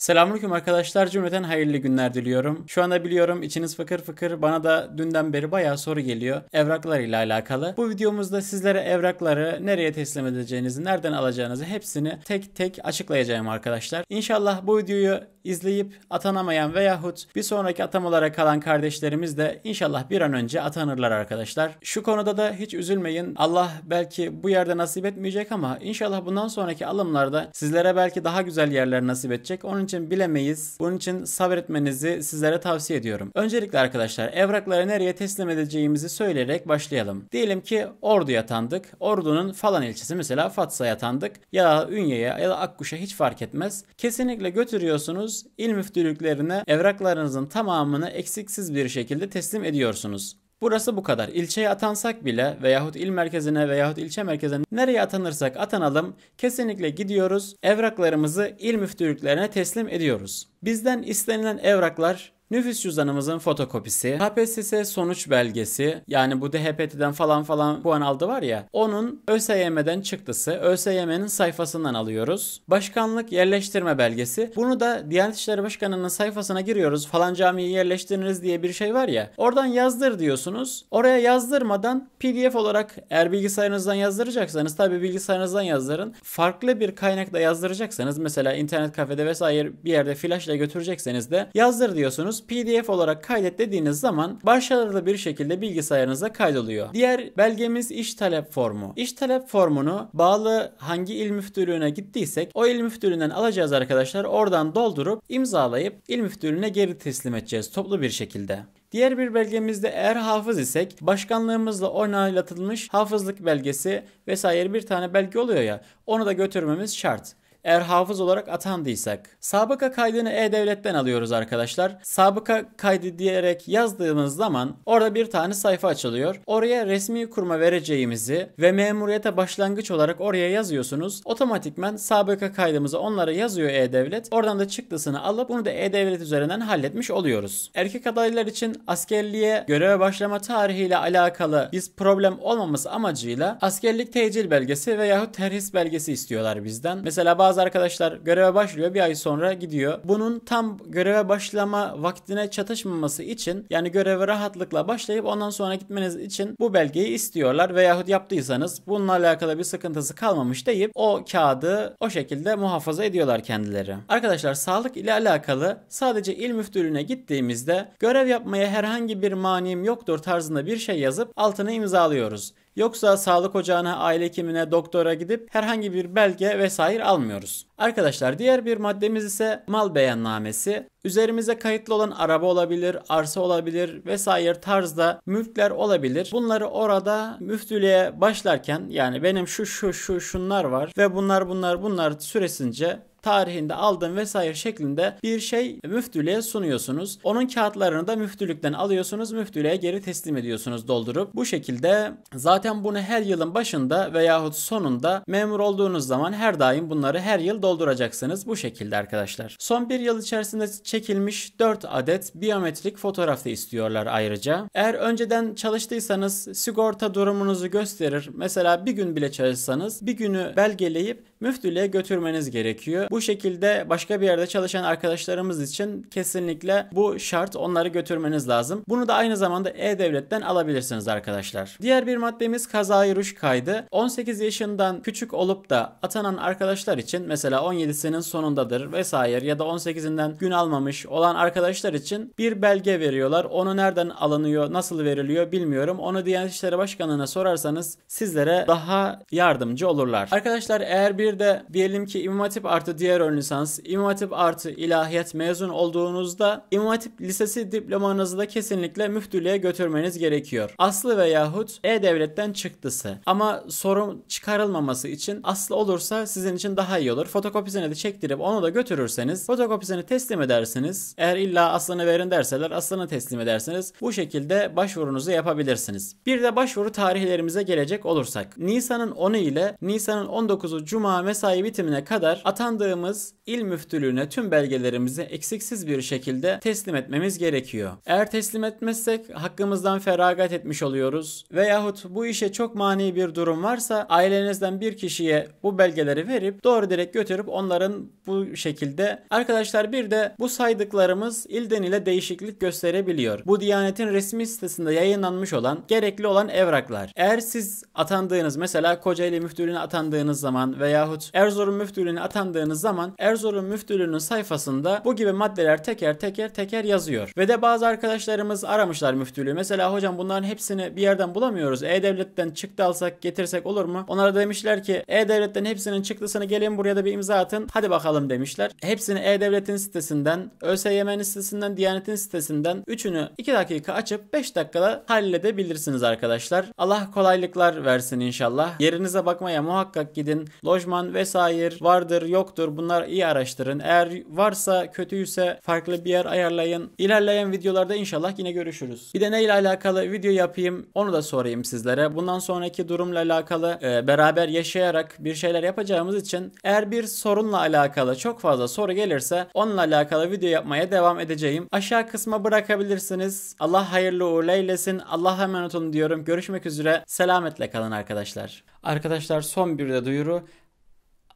Selamünaleyküm arkadaşlar. Cümleten hayırlı günler diliyorum. Şu anda biliyorum içiniz fıkır fıkır bana da dünden beri bayağı soru geliyor evraklar ile alakalı. Bu videomuzda sizlere evrakları nereye teslim edeceğinizi, nereden alacağınızı hepsini tek tek açıklayacağım arkadaşlar. İnşallah bu videoyu izleyip atanamayan veyahut bir sonraki atamalara kalan kardeşlerimiz de inşallah bir an önce atanırlar arkadaşlar. Şu konuda da hiç üzülmeyin. Allah belki bu yerde nasip etmeyecek ama inşallah bundan sonraki alımlarda sizlere belki daha güzel yerler nasip edecek. Onun için bilemeyiz. Bunun için sabretmenizi sizlere tavsiye ediyorum. Öncelikle arkadaşlar evrakları nereye teslim edeceğimizi söyleyerek başlayalım. Diyelim ki Ordu'ya atandık. Ordu'nun falan ilçesi mesela Fatsa'ya atandık. Ya Ünye'ye ya da Akkuş'a hiç fark etmez. Kesinlikle götürüyorsunuz. il müftülüklerine evraklarınızın tamamını eksiksiz bir şekilde teslim ediyorsunuz. Burası bu kadar. İlçeye atansak bile veyahut il merkezine veyahut ilçe merkezine nereye atanırsak atanalım kesinlikle gidiyoruz evraklarımızı il müftülüklerine teslim ediyoruz. Bizden istenilen evraklar Nüfus cüzdanımızın fotokopisi, KPSS sonuç belgesi yani bu DHPT'den falan falan puan aldı var ya onun ÖSYM'den çıktısı ÖSYM'nin sayfasından alıyoruz. Başkanlık yerleştirme belgesi bunu da Diyanet İşleri Başkanı'nın sayfasına giriyoruz falan camiyi yerleştiriniz diye bir şey var ya oradan yazdır diyorsunuz. Oraya yazdırmadan PDF olarak eğer bilgisayarınızdan yazdıracaksanız tabi bilgisayarınızdan yazdırın. Farklı bir kaynakla yazdıracaksanız mesela internet kafede vesaire bir yerde flash ile götürecekseniz de yazdır diyorsunuz PDF olarak kaydet dediğiniz zaman başarılı bir şekilde bilgisayarınıza kaydoluyor. Diğer belgemiz iş talep formu. İş talep formunu bağlı hangi il müftülüğüne gittiysek o il müftülüğünden alacağız arkadaşlar. Oradan doldurup imzalayıp il müftülüğüne geri teslim edeceğiz toplu bir şekilde. Diğer bir belgemizde eğer hafız isek başkanlığımızla onaylatılmış hafızlık belgesi vesaire bir tane belge oluyor ya onu da götürmemiz şart eğer hafız olarak atandıysak. Sabıka kaydını E-Devlet'ten alıyoruz arkadaşlar. Sabıka kaydı diyerek yazdığımız zaman orada bir tane sayfa açılıyor. Oraya resmi kurma vereceğimizi ve memuriyete başlangıç olarak oraya yazıyorsunuz. Otomatikmen sabıka kaydımızı onlara yazıyor E-Devlet. Oradan da çıktısını alıp bunu da E-Devlet üzerinden halletmiş oluyoruz. Erkek adaylar için askerliğe göreve başlama tarihiyle alakalı biz problem olmaması amacıyla askerlik tecil belgesi veyahut terhis belgesi istiyorlar bizden. Mesela bazı bazı arkadaşlar göreve başlıyor bir ay sonra gidiyor. Bunun tam göreve başlama vaktine çatışmaması için yani göreve rahatlıkla başlayıp ondan sonra gitmeniz için bu belgeyi istiyorlar veyahut yaptıysanız bununla alakalı bir sıkıntısı kalmamış deyip o kağıdı o şekilde muhafaza ediyorlar kendileri. Arkadaşlar sağlık ile alakalı sadece il müftülüğüne gittiğimizde görev yapmaya herhangi bir manim yoktur tarzında bir şey yazıp altına imzalıyoruz. Yoksa sağlık ocağına, aile hekimine, doktora gidip herhangi bir belge vesaire almıyoruz. Arkadaşlar diğer bir maddemiz ise mal beyannamesi. Üzerimize kayıtlı olan araba olabilir, arsa olabilir vesaire tarzda mülkler olabilir. Bunları orada müftülüğe başlarken yani benim şu şu şu şunlar var ve bunlar bunlar bunlar süresince tarihinde aldım vesaire şeklinde bir şey müftülüğe sunuyorsunuz. Onun kağıtlarını da müftülükten alıyorsunuz. Müftülüğe geri teslim ediyorsunuz doldurup. Bu şekilde zaten bunu her yılın başında veyahut sonunda memur olduğunuz zaman her daim bunları her yıl dolduracaksınız. Bu şekilde arkadaşlar. Son bir yıl içerisinde çekilmiş 4 adet biyometrik fotoğraf da istiyorlar ayrıca. Eğer önceden çalıştıysanız sigorta durumunuzu gösterir. Mesela bir gün bile çalışsanız bir günü belgeleyip müftülüğe götürmeniz gerekiyor. Bu şekilde başka bir yerde çalışan arkadaşlarımız için kesinlikle bu şart onları götürmeniz lazım. Bunu da aynı zamanda e-devletten alabilirsiniz arkadaşlar. Diğer bir maddemiz kazayı ruş kaydı. 18 yaşından küçük olup da atanan arkadaşlar için mesela 17'sinin sonundadır vesaire ya da 18'inden gün almamış olan arkadaşlar için bir belge veriyorlar. Onu nereden alınıyor, nasıl veriliyor bilmiyorum. Onu Diyanet İşleri Başkanlığı'na sorarsanız sizlere daha yardımcı olurlar. Arkadaşlar eğer bir bir de diyelim ki İmam Hatip artı diğer ön lisans, İmam Hatip artı ilahiyat mezun olduğunuzda İmam Hatip Lisesi diplomanızı da kesinlikle müftülüğe götürmeniz gerekiyor. Aslı veyahut E-Devlet'ten çıktısı. Ama sorun çıkarılmaması için aslı olursa sizin için daha iyi olur. Fotokopisini de çektirip onu da götürürseniz fotokopisini teslim edersiniz. Eğer illa aslını verin derseler aslını teslim edersiniz. Bu şekilde başvurunuzu yapabilirsiniz. Bir de başvuru tarihlerimize gelecek olursak. Nisan'ın 10'u ile Nisan'ın 19'u Cuma iddianame sahibi timine kadar atandığımız il müftülüğüne tüm belgelerimizi eksiksiz bir şekilde teslim etmemiz gerekiyor. Eğer teslim etmezsek hakkımızdan feragat etmiş oluyoruz veyahut bu işe çok mani bir durum varsa ailenizden bir kişiye bu belgeleri verip doğru direkt götürüp onların bu şekilde arkadaşlar bir de bu saydıklarımız ilden ile değişiklik gösterebiliyor. Bu Diyanet'in resmi sitesinde yayınlanmış olan gerekli olan evraklar. Eğer siz atandığınız mesela Kocaeli müftülüğüne atandığınız zaman veya Yahut Erzurum müftülüğüne atandığınız zaman Erzurum müftülüğünün sayfasında bu gibi maddeler teker teker teker yazıyor. Ve de bazı arkadaşlarımız aramışlar müftülüğü. Mesela hocam bunların hepsini bir yerden bulamıyoruz. E-Devlet'ten çıktı alsak getirsek olur mu? Onlara demişler ki E-Devlet'ten hepsinin çıktısını gelin buraya da bir imza atın. Hadi bakalım demişler. Hepsini E-Devlet'in sitesinden, ÖSYM'nin sitesinden, Diyanet'in sitesinden üçünü 2 dakika açıp 5 dakikada halledebilirsiniz arkadaşlar. Allah kolaylıklar versin inşallah. Yerinize bakmaya muhakkak gidin. Lojman düşman vesaire vardır yoktur bunlar iyi araştırın. Eğer varsa kötüyse farklı bir yer ayarlayın. İlerleyen videolarda inşallah yine görüşürüz. Bir de neyle alakalı video yapayım onu da sorayım sizlere. Bundan sonraki durumla alakalı e, beraber yaşayarak bir şeyler yapacağımız için eğer bir sorunla alakalı çok fazla soru gelirse onunla alakalı video yapmaya devam edeceğim. Aşağı kısma bırakabilirsiniz. Allah hayırlı uğurlu eylesin. Allah'a emanet olun diyorum. Görüşmek üzere. Selametle kalın arkadaşlar. Arkadaşlar son bir de duyuru.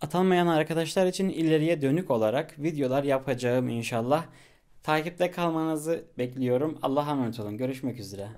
Atanmayan arkadaşlar için ileriye dönük olarak videolar yapacağım inşallah. Takipte kalmanızı bekliyorum. Allah'a emanet olun. Görüşmek üzere.